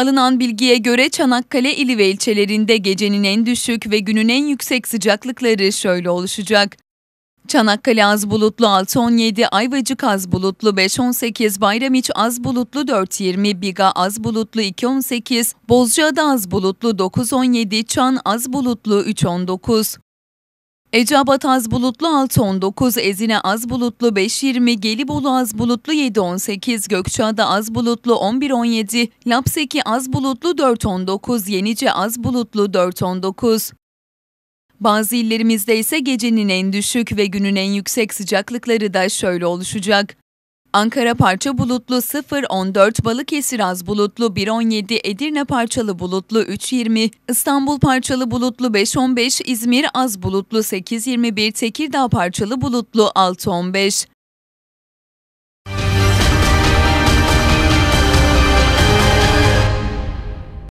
Alınan bilgiye göre Çanakkale ili ve ilçelerinde gecenin en düşük ve günün en yüksek sıcaklıkları şöyle oluşacak. Çanakkale az bulutlu 6-17, Ayvacık az bulutlu 5-18, Bayramiç az bulutlu 4-20, Biga az bulutlu 2-18, Bozcaada az bulutlu 9-17, Çan az bulutlu 3-19. Ecabat az bulutlu 619, Ezine az bulutlu 520, Gelibolu az bulutlu 718, Gökçeada az bulutlu 1117, Lapseki az bulutlu 419, Yenice az bulutlu 419. Bazı illerimizde ise gecenin en düşük ve günün en yüksek sıcaklıkları da şöyle oluşacak. Ankara parça bulutlu 0-14, Balıkesir az bulutlu 1-17, Edirne parçalı bulutlu 3-20, İstanbul parçalı bulutlu 5-15, İzmir az bulutlu 8-21, Tekirdağ parçalı bulutlu 6-15.